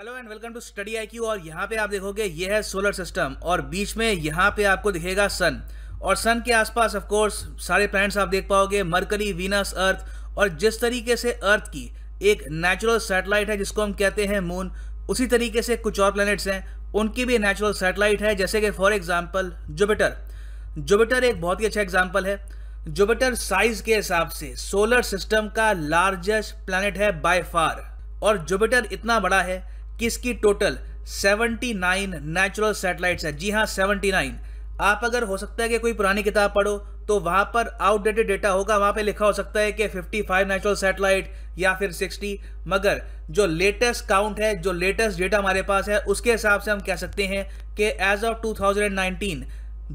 hello and welcome to study आई क्यू और यहाँ पे आप देखोगे ये है सोलर सिस्टम और बीच में यहाँ पे आपको दिखेगा सन और सन के आसपास ऑफ कोर्स सारे प्लैनेट्स आप देख पाओगे मरकरी वीनस अर्थ और जिस तरीके से अर्थ की एक नेचुरल सैटेलाइट है जिसको हम कहते हैं मून उसी तरीके से कुछ और प्लैनेट्स हैं उनकी भी नेचुरल सैटेलाइट है जैसे कि फॉर एग्जाम्पल जुपिटर जुपिटर एक बहुत ही अच्छा एग्जाम्पल है जुपिटर साइज के हिसाब से सोलर सिस्टम का लार्जेस्ट प्लानट है बाय फार और जुपिटर इतना बड़ा है किसकी टोटल 79 नेचुरल सैटेलाइट्स हैं जी हाँ 79 आप अगर हो सकता है कि कोई पुरानी किताब पढ़ो तो वहाँ पर आउटडेटेड डेटा होगा वहाँ पे लिखा हो सकता है कि 55 नेचुरल सैटेलाइट या फिर 60 मगर जो लेटेस्ट काउंट है जो लेटेस्ट डेटा हमारे पास है उसके हिसाब से हम कह सकते हैं कि एज ऑफ टू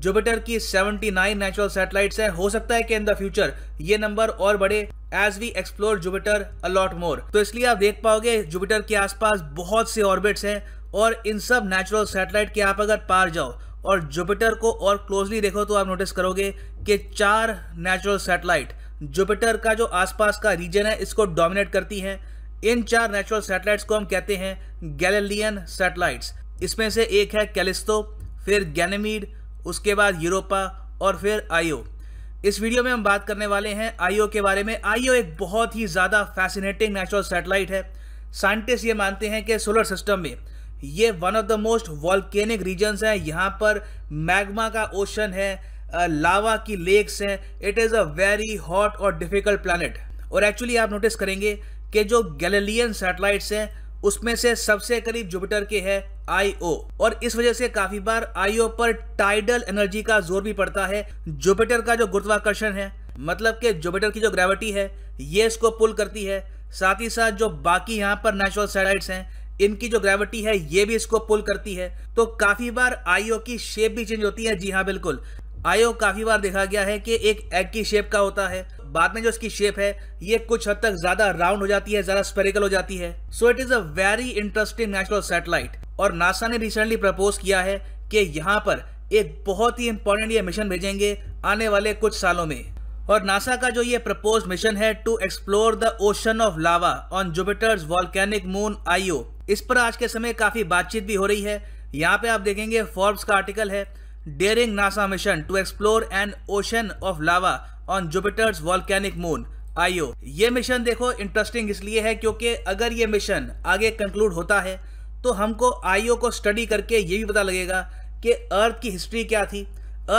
जुपिटर की 79 नेचुरल सैटेलाइट्स हैं हो सकता है कि इन द फ्यूचर ये नंबर और बढ़े as we explore Jupiter a lot more तो इसलिए आप देख पाओगे जुपिटर के आसपास बहुत से ऑर्बिट्स हैं और इन सब नेचुरल सेटेलाइट के आप अगर पार जाओ और जुपिटर को और क्लोजली देखो तो आप नोटिस करोगे कि चार नेचुरल सेटेलाइट जुपिटर का जो आसपास का रीजन है इसको डोमिनेट करती हैं इन चार नेचुरल सेटेलाइट्स को हम कहते हैं गैलेलियन सेटेलाइट्स इसमें से एक है कैलिस्तो फिर गैनेमीड उसके बाद यूरोपा और फिर आयो इस वीडियो में हम बात करने वाले हैं आईओ के बारे में आईओ एक बहुत ही ज़्यादा फैसिनेटिंग नेचुरल सैटेलाइट है साइंटिस्ट ये मानते हैं कि सोलर सिस्टम में ये one of the most volcanic regions हैं यहाँ पर मैग्मा का ओशन है लावा की लेक्स हैं it is a very hot और डिफिकल्ट प्लानट और एक्चुअली आप नोटिस करेंगे कि जो गैलेलियन सैटेलाइट्स हैं उसमें से सबसे करीब जुपिटर के है आईओ और इस वजह से काफी बार आईओ पर टाइडल एनर्जी का जोर भी पड़ता है जुपिटर का जो गुरुत्वाकर्षण है मतलब कि जुपिटर की जो ग्रेविटी है ये इसको पुल करती है साथ ही साथ जो बाकी यहाँ पर नेचुरल सैटेलाइट्स हैं इनकी जो ग्रेविटी है ये भी इसको पुल करती है तो काफी बार आईओ की शेप भी चेंज होती है जी हाँ बिल्कुल आयो काफ़ी बार देखा गया है कि एक एग की शेप का होता है बाद में जो इसकी शेप है ये कुछ हद तक ज़्यादा राउंड हो जाती है ज़्यादा स्पेरिकल हो जाती है so it is a very interesting natural satellite और नासा ने रिसेंटली प्रपोज किया है कि यहाँ पर एक बहुत ही इंपॉर्टेंट ये मिशन भेजेंगे आने वाले कुछ सालों में और नासा का जो ये प्रपोज मिशन है to explore the ocean of lava on Jupiter's volcanic moon Io इस पर आज के समय काफ़ी बातचीत भी हो रही है यहाँ पे आप देखेंगे फॉर्ब्स का आर्टिकल है daring NASA mission to explore an ocean of lava on Jupiter's volcanic moon Io ये मिशन देखो इंटरेस्टिंग इसलिए है क्योंकि अगर ये मिशन आगे कंक्लूड होता है तो हमको आईओ को स्टडी करके ये भी पता लगेगा कि अर्थ की हिस्ट्री क्या थी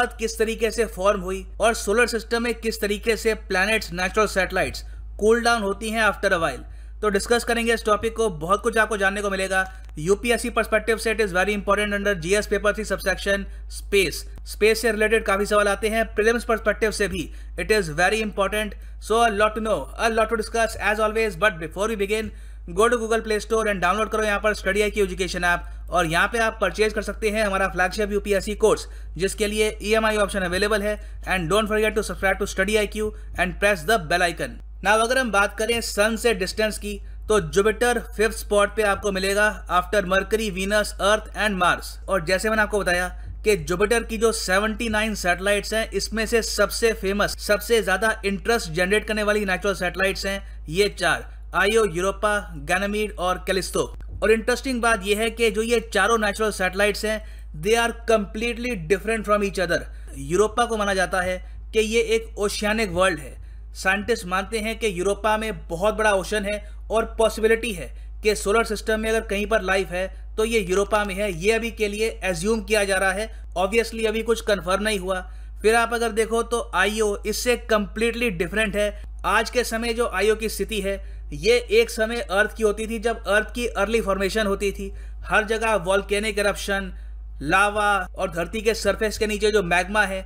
अर्थ किस तरीके से फॉर्म हुई और सोलर सिस्टम में किस तरीके से planets natural satellites cool down होती हैं आफ्टर अ वाइल्ड तो डिस्कस करेंगे इस टॉपिक को बहुत कुछ आपको जानने को मिलेगा यूपीएससी परस्पेक्टिव से it is very important under GS paper three subsection space space से रिलेटेड काफ़ी सवाल आते हैं प्रिलिम्स परस्पेक्टिव से भी it is very important so a lot to know a lot to discuss as always but before we begin go to Google Play Store and download करो यहाँ पर स्टडी आई की एजुकेशन ऐप और यहाँ पे आप परचेज कर सकते हैं हमारा फ्लैगशिप यूपीएससी कोर्स जिसके लिए ईएमआई ऑप्शन अवेलेबल है and don't forget to subscribe to study I Q and press the bell icon now अगर हम बात करें सन से डिस्टेंस की तो जुपिटर फिफ्थ स्पॉट पे आपको मिलेगा after Mercury Venus Earth and Mars और जैसे मैंने आपको बताया कि जुपिटर की जो 79 सैटेलाइट्स हैं इसमें से सबसे फेमस सबसे ज्यादा इंटरेस्ट जनरेट करने वाली नेचुरल सैटेलाइट्स हैं ये चार आयो यूरोपा गैनमीड और कैलिस्तो और इंटरेस्टिंग बात यह है कि जो ये चारों नेचुरल सैटेलाइट्स हैं they are completely different from each other Europa को माना जाता है कि ये एक ओशियानिक वर्ल्ड है साइंटिस्ट मानते हैं कि यूरोपा में बहुत बड़ा ओशन है और पॉसिबिलिटी है कि सोलर सिस्टम में अगर कहीं पर लाइफ है तो ये यूरोपा में है ये अभी के लिए एज्यूम किया जा रहा है ऑब्वियसली अभी कुछ कन्फर्म नहीं हुआ फिर आप अगर देखो तो आईओ इससे कम्प्लीटली डिफरेंट है आज के समय जो आईओ की स्थिति है ये एक समय अर्थ की होती थी जब अर्थ की अर्ली फॉर्मेशन होती थी हर जगह वॉल्केनिक करप्शन लावा और धरती के सरफेस के नीचे जो मैग्मा है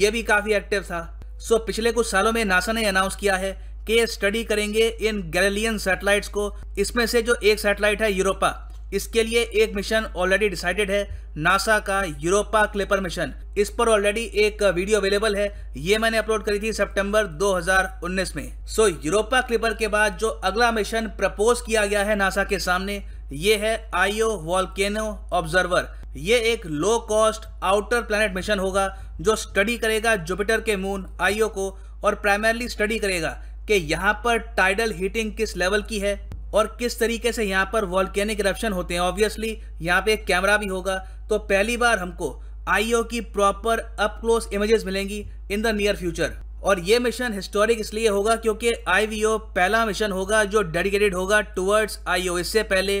ये भी काफ़ी एक्टिव था सो पिछले कुछ सालों में नासा ने अनाउंस किया है कि स्टडी करेंगे इन गैलेलियन सैटेलाइट्स को इसमें से जो एक सैटेलाइट है यूरोपा इसके लिए एक मिशन ऑलरेडी डिसाइडेड है नासा का यूरोपा क्लिपर मिशन इस पर ऑलरेडी एक वीडियो अवेलेबल है ये मैंने अपलोड करी थी सितंबर 2019 में सो so, यूरोपा क्लिपर के बाद जो अगला मिशन प्रपोज किया गया है नासा के सामने ये है आईओ वॉल्केनो ऑब्जर्वर ये एक low cost outer planet mission होगा जो स्टडी करेगा जुपिटर के मून आईओ को और प्राइमरली स्टडी करेगा कि यहाँ पर टाइडल हीटिंग किस लेवल की है और किस तरीके से यहाँ पर वॉल्केनिक रप्शन होते हैं ऑब्वियसली यहाँ पे एक कैमरा भी होगा तो पहली बार हमको आईओ की प्रॉपर अप क्लोज इमेजेस मिलेंगी इन द नियर फ्यूचर और ये मिशन हिस्टोरिक इसलिए होगा क्योंकि आईवीओ पहला मिशन होगा जो डेडिकेटेड होगा टूवर्ड्स आईओ इससे पहले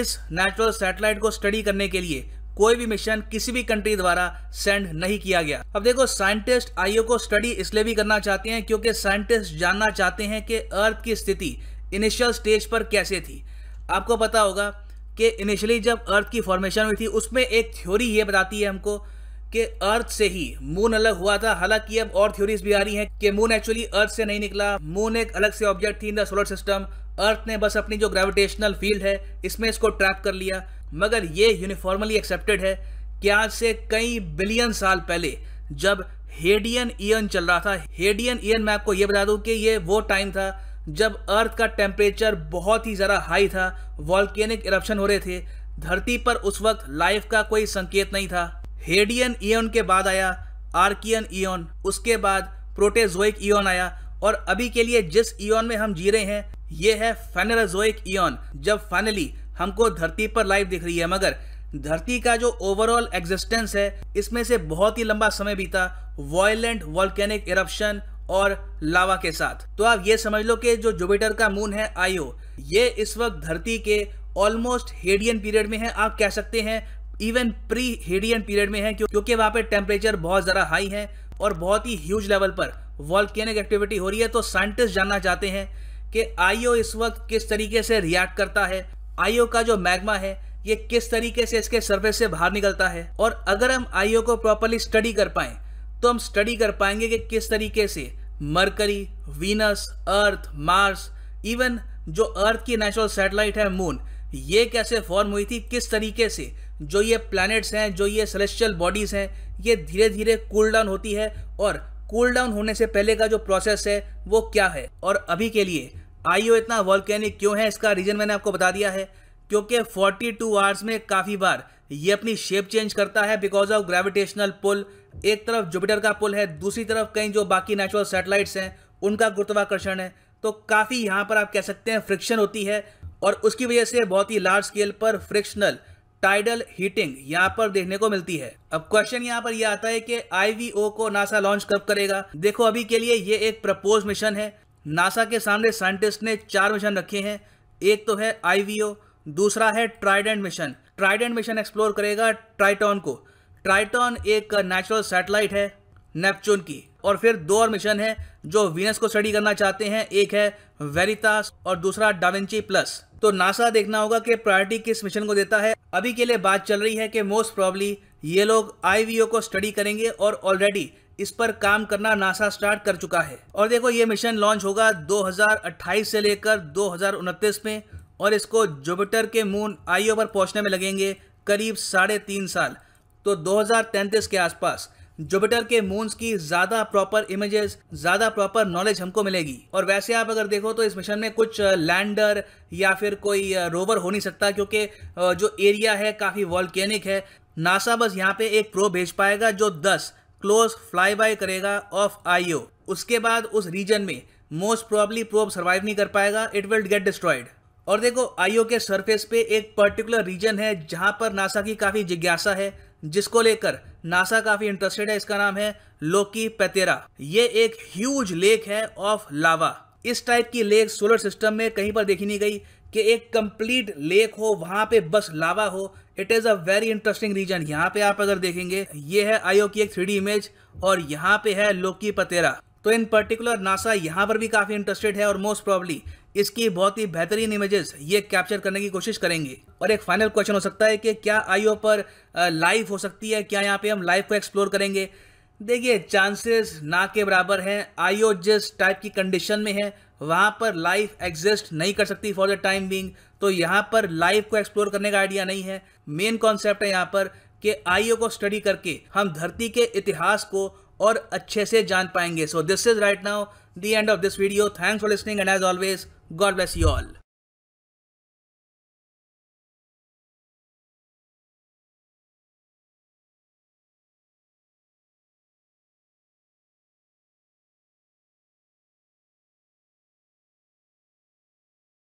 इस नेचुरल सैटेलाइट को स्टडी करने के लिए कोई भी मिशन किसी भी कंट्री द्वारा सेंड नहीं किया गया अब देखो साइंटिस्ट आईओ को स्टडी इसलिए भी करना चाहते हैं क्योंकि साइंटिस्ट जानना चाहते हैं कि अर्थ की स्थिति इनिशियल स्टेज पर कैसे थी आपको पता होगा कि इनिशियली जब अर्थ की फॉर्मेशन हुई थी उसमें एक थ्योरी ये बताती है हमको कि अर्थ से ही मून अलग हुआ था हालांकि अब और थ्योरीज भी आ रही हैं कि मून एक्चुअली अर्थ से नहीं निकला मून एक अलग से ऑब्जेक्ट थी in the solar system Earth ने बस अपनी जो ग्रेविटेशनल फील्ड है इसमें इसको ट्रैप कर लिया मगर ये यूनिफॉर्मली एक्सेप्टेड है कि आज से कई बिलियन साल पहले जब हेडियन ईयन चल रहा था हेडियन ईयन मैं आपको ये बता दूं कि ये वो टाइम था जब अर्थ का टेम्परेचर बहुत ही ज़्यादा हाई था वॉल्केनिक इरप्शन हो रहे थे धरती पर उस वक्त लाइफ का कोई संकेत नहीं था हेडियन ईओन के बाद आया आर्कियन ईओन उसके बाद प्रोटेजोइक ईओन आया और अभी के लिए जिस ईओन में हम जी रहे हैं ये है फेनराजोइक ईओन जब फाइनली हमको धरती पर लाइफ दिख रही है मगर धरती का जो ओवरऑल एग्जिस्टेंस है इसमें से बहुत ही लंबा समय बीता वॉयलेंट वॉल्केनिक इरप्शन और लावा के साथ तो आप ये समझ लो कि जो जुपिटर का मून है आयो ये इस वक्त धरती के ऑलमोस्ट हेडियन पीरियड में है आप कह सकते हैं इवन प्री हेडियन पीरियड में है क्योंकि वहां पे टेम्परेचर बहुत ज़्यादा हाई है और बहुत ही ह्यूज लेवल पर वॉल्केनिक एक्टिविटी हो रही है तो साइंटिस्ट जानना चाहते हैं कि आईओ इस वक्त किस तरीके से रिएक्ट करता है आईओ का जो मैग्मा है ये किस तरीके से इसके सरफेस से बाहर निकलता है और अगर हम आईओ को प्रॉपरली स्टडी कर पाएं तो हम स्टडी कर पाएंगे कि किस तरीके से Mercury Venus Earth Mars even जो अर्थ की नेचुरल सैटेलाइट है मून ये कैसे फॉर्म हुई थी किस तरीके से जो ये प्लैनेट्स हैं जो ये सेलेस्टियल बॉडीज़ हैं ये धीरे धीरे कूल डाउन होती है और कूल डाउन होने से पहले का जो प्रोसेस है वो क्या है और अभी के लिए आईओ इतना वॉल्केनिक क्यों है इसका रीज़न मैंने आपको बता दिया है क्योंकि 42 आवर्स में काफ़ी बार ये अपनी शेप चेंज करता है बिकॉज ऑफ ग्रेविटेशनल पुल एक तरफ जुपिटर का पुल है दूसरी तरफ कई जो बाकी नेचुरल सैटेलाइट्स हैं उनका गुरुत्वाकर्षण है तो काफ़ी यहाँ पर आप कह सकते हैं फ्रिक्शन होती है और उसकी वजह से बहुत ही लार्ज स्केल पर फ्रिक्शनल टाइडल हीटिंग यहाँ पर देखने को मिलती है अब क्वेश्चन यहाँ पर यह आता है कि आईवीओ को नासा लॉन्च कब करेगा देखो अभी के लिए ये एक प्रपोज मिशन है नासा के सामने साइंटिस्ट ने चार मिशन रखे हैं एक तो है आईवीओ दूसरा है Trident mission Trident mission explore करेगा ट्राइटॉन को ट्राइटॉन एक नेचुरल सैटेलाइट है नेपच्यून की और फिर दो और मिशन है जो वीनस को स्टडी करना चाहते हैं एक है वेरितास और दूसरा डाविंची प्लस तो नासा देखना होगा कि प्रायोरिटी किस मिशन को देता है अभी के लिए बात चल रही है कि मोस्ट प्रॉब्ली ये लोग आई को स्टडी करेंगे और ऑलरेडी इस पर काम करना नासा स्टार्ट कर चुका है और देखो ये मिशन लॉन्च होगा 2028 से लेकर दो में और इसको जुपिटर के मून आईओ पर पहुंचने में लगेंगे करीब साढ़े तीन साल तो 2033 के आसपास जुपिटर के मून्स की ज्यादा प्रॉपर इमेजेस ज्यादा प्रॉपर नॉलेज हमको मिलेगी और वैसे आप अगर देखो तो इस मिशन में कुछ लैंडर या फिर कोई रोवर हो नहीं सकता क्योंकि जो एरिया है काफ़ी वॉल्केनिक है नासा बस यहाँ पे एक प्रो भेज पाएगा जो 10 क्लोज फ्लाई बाय करेगा ऑफ आईओ उसके बाद उस रीजन में मोस्ट प्रोबली प्रोब सर्वाइव नहीं कर पाएगा इट विल गेट डिस्ट्रॉयड और देखो आईओ के सरफेस पे एक पर्टिकुलर रीजन है जहां पर नासा की काफ़ी जिज्ञासा है जिसको लेकर नासा काफ़ी इंटरेस्टेड है इसका नाम है लोकी पैतेरा ये एक ह्यूज लेक है ऑफ लावा इस टाइप की लेक सोलर सिस्टम में कहीं पर देखी नहीं गई कि एक कंप्लीट लेक हो वहां पे बस लावा हो it is a very interesting region यहाँ पे आप अगर देखेंगे ये है आईओ की एक थ्री इमेज और यहाँ पे है लोकी पतेरा तो इन पर्टिकुलर नासा यहाँ पर भी काफ़ी इंटरेस्टेड है और मोस्ट प्रॉब्ली इसकी बहुत ही बेहतरीन इमेजेस ये कैप्चर करने की कोशिश करेंगे और एक फाइनल क्वेश्चन हो सकता है कि क्या आईओ पर लाइफ हो सकती है क्या यहाँ पे हम लाइफ को एक्सप्लोर करेंगे देखिए चांसेस ना के बराबर हैं आईओ जिस टाइप की कंडीशन में है वहाँ पर लाइफ एग्जिस्ट नहीं कर सकती फॉर द टाइम बींग तो यहाँ पर लाइफ को एक्सप्लोर करने का आइडिया नहीं है मेन कॉन्सेप्ट है यहाँ पर कि आईओ को स्टडी करके हम धरती के इतिहास को और अच्छे से जान पाएंगे so this is right now the end of this video thanks for listening and as always God bless you all